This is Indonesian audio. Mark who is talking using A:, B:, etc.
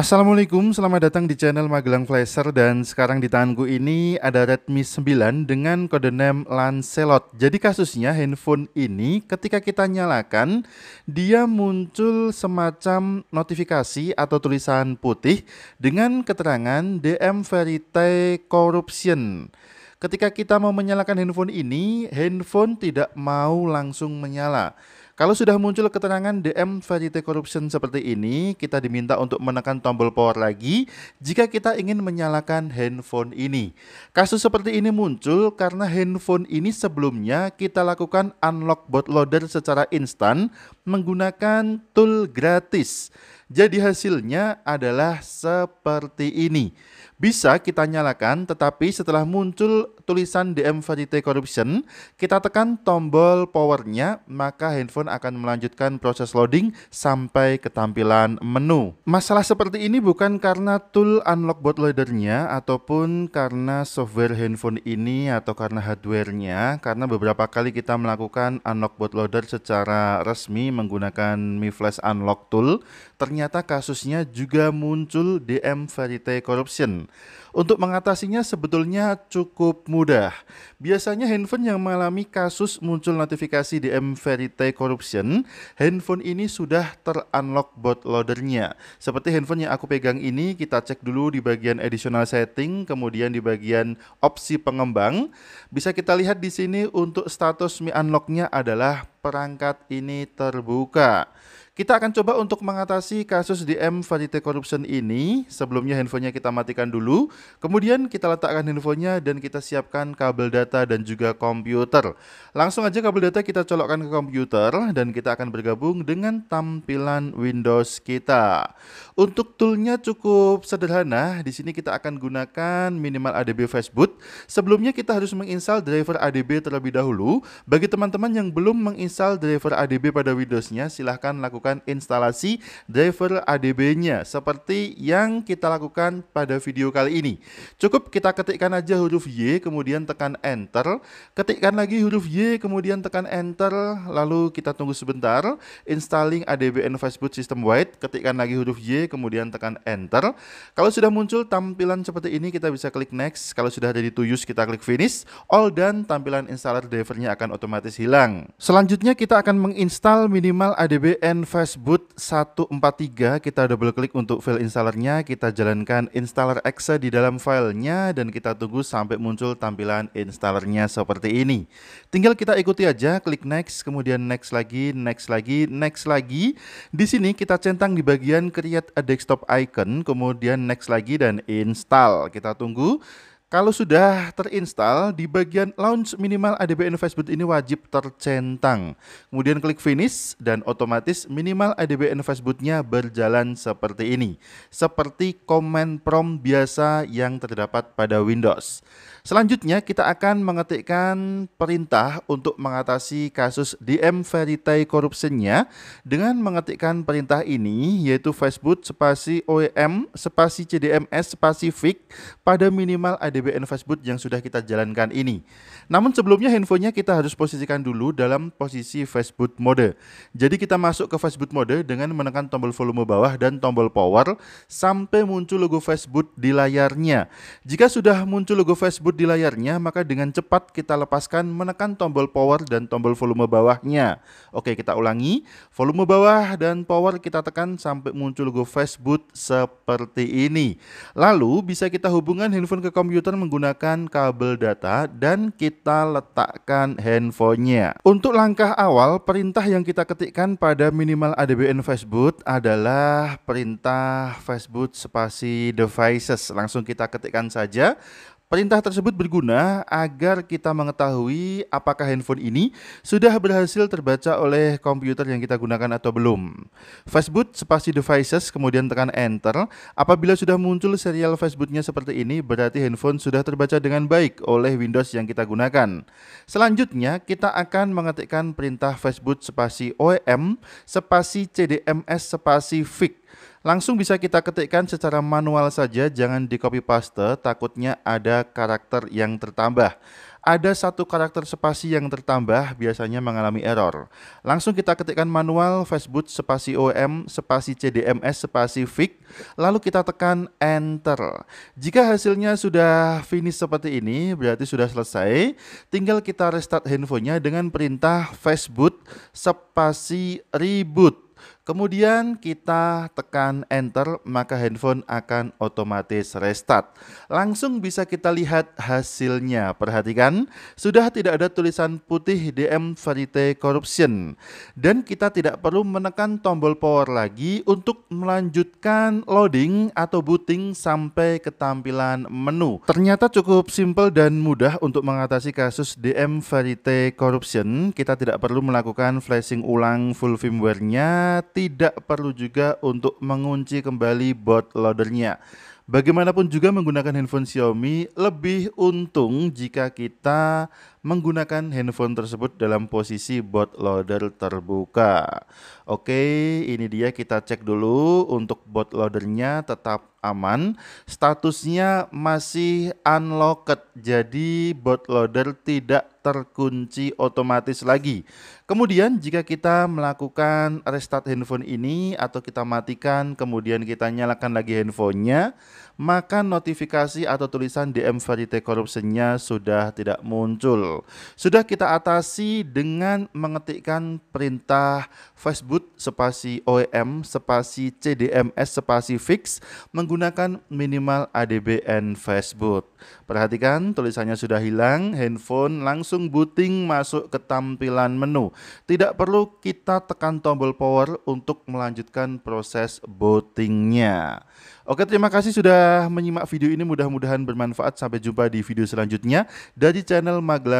A: Assalamualaikum, selamat datang di channel Magelang Flasher dan sekarang di tanganku ini ada Redmi 9 dengan kode name Lancelot. Jadi kasusnya handphone ini ketika kita nyalakan dia muncul semacam notifikasi atau tulisan putih dengan keterangan DM Verite Corruption. Ketika kita mau menyalakan handphone ini, handphone tidak mau langsung menyala. Kalau sudah muncul keterangan DM Verite Corruption seperti ini, kita diminta untuk menekan tombol power lagi jika kita ingin menyalakan handphone ini. Kasus seperti ini muncul karena handphone ini sebelumnya kita lakukan unlock bootloader secara instan menggunakan tool gratis. Jadi hasilnya adalah seperti ini. Bisa kita nyalakan tetapi setelah muncul tulisan DM Verite Corruption, kita tekan tombol powernya maka handphone akan melanjutkan proses loading sampai ke tampilan menu. Masalah seperti ini bukan karena tool unlock bootloadernya ataupun karena software handphone ini atau karena hardwarenya karena beberapa kali kita melakukan unlock bootloader secara resmi menggunakan Mi Flash Unlock Tool ternyata ternyata kasusnya juga muncul DM M Verite Corruption. Untuk mengatasinya sebetulnya cukup mudah. Biasanya handphone yang mengalami kasus muncul notifikasi DM M Verite Corruption, handphone ini sudah terunlock bootloadernya. Seperti handphone yang aku pegang ini, kita cek dulu di bagian additional setting, kemudian di bagian opsi pengembang. Bisa kita lihat di sini untuk status Mi Unlocknya adalah perangkat ini terbuka. Kita akan coba untuk mengatasi kasus DM Vanity Corruption ini. Sebelumnya handphonenya kita matikan dulu, kemudian kita letakkan handphonenya dan kita siapkan kabel data dan juga komputer. Langsung aja kabel data kita colokkan ke komputer dan kita akan bergabung dengan tampilan Windows kita. Untuk toolnya cukup sederhana, di sini kita akan gunakan minimal ADB Fastboot. Sebelumnya kita harus menginstal driver ADB terlebih dahulu. Bagi teman-teman yang belum menginstal driver ADB pada Windowsnya, silahkan lakukan melakukan instalasi driver ADB-nya seperti yang kita lakukan pada video kali ini. Cukup kita ketikkan aja huruf Y kemudian tekan enter, ketikkan lagi huruf Y kemudian tekan enter lalu kita tunggu sebentar installing ADBN Facebook system wide, ketikkan lagi huruf Y kemudian tekan enter. Kalau sudah muncul tampilan seperti ini kita bisa klik next, kalau sudah ada di to use kita klik finish, all dan tampilan installer drivernya akan otomatis hilang. Selanjutnya kita akan menginstal minimal ADBN Facebook 143 kita double klik untuk file installernya kita jalankan installer exe di dalam filenya dan kita tunggu sampai muncul tampilan installernya seperti ini tinggal kita ikuti aja klik next kemudian next lagi next lagi next lagi di sini kita centang di bagian create a desktop icon kemudian next lagi dan install kita tunggu kalau sudah terinstall, di bagian launch minimal ADB Investment ini wajib tercentang. Kemudian klik finish dan otomatis minimal ADB Investment-nya berjalan seperti ini. Seperti command prompt biasa yang terdapat pada Windows. Selanjutnya kita akan mengetikkan perintah untuk mengatasi kasus DM Veritae Corruption-nya dengan mengetikkan perintah ini yaitu Facebook spasi OEM spasi CDMS spasi Fix pada minimal ADB DBN Facebook yang sudah kita jalankan ini. Namun sebelumnya handphonenya kita harus posisikan dulu dalam posisi Facebook mode. Jadi kita masuk ke Facebook mode dengan menekan tombol volume bawah dan tombol power sampai muncul logo Facebook di layarnya. Jika sudah muncul logo Facebook di layarnya, maka dengan cepat kita lepaskan menekan tombol power dan tombol volume bawahnya. Oke, kita ulangi. Volume bawah dan power kita tekan sampai muncul logo Facebook seperti ini. Lalu bisa kita hubungkan handphone ke komputer komputer menggunakan kabel data dan kita letakkan handphonenya. Untuk langkah awal, perintah yang kita ketikkan pada minimal ADBN Facebook adalah perintah Facebook spasi devices. Langsung kita ketikkan saja Perintah tersebut berguna agar kita mengetahui apakah handphone ini sudah berhasil terbaca oleh komputer yang kita gunakan atau belum. Facebook spasi devices kemudian tekan enter. Apabila sudah muncul serial Facebooknya seperti ini berarti handphone sudah terbaca dengan baik oleh Windows yang kita gunakan. Selanjutnya kita akan mengetikkan perintah Facebook spasi OEM spasi CDMS spasi FIC Langsung bisa kita ketikkan secara manual saja, jangan di copy paste, takutnya ada karakter yang tertambah. Ada satu karakter spasi yang tertambah biasanya mengalami error. Langsung kita ketikkan manual Facebook spasi OM spasi CDMS spasi FIC, lalu kita tekan enter. Jika hasilnya sudah finish seperti ini, berarti sudah selesai. Tinggal kita restart handphonenya dengan perintah Facebook spasi reboot. Kemudian kita tekan enter maka handphone akan otomatis restart. Langsung bisa kita lihat hasilnya. Perhatikan, sudah tidak ada tulisan putih DM Verite Corruption. Dan kita tidak perlu menekan tombol power lagi untuk melanjutkan loading atau booting sampai ke tampilan menu. Ternyata cukup simple dan mudah untuk mengatasi kasus DM Verite Corruption. Kita tidak perlu melakukan flashing ulang full firmware-nya tidak perlu juga untuk mengunci kembali boot loadernya. Bagaimanapun juga menggunakan handphone Xiaomi lebih untung jika kita menggunakan handphone tersebut dalam posisi bot loader terbuka. Oke, ini dia kita cek dulu untuk bot loadernya tetap aman. Statusnya masih unlocked, jadi boot loader tidak terkunci otomatis lagi. Kemudian jika kita melakukan restart handphone ini atau kita matikan kemudian kita nyalakan lagi handphonenya, maka notifikasi atau tulisan DM Verite Corruption-nya sudah tidak muncul. Sudah kita atasi dengan mengetikkan perintah Facebook spasi OEM spasi CDMS spasi fix menggunakan minimal ADBN Facebook. Perhatikan tulisannya sudah hilang, handphone langsung booting masuk ke tampilan menu. Tidak perlu kita tekan tombol power untuk melanjutkan proses bootingnya. Oke, terima kasih sudah menyimak video ini. Mudah-mudahan bermanfaat. Sampai jumpa di video selanjutnya dari channel Magelang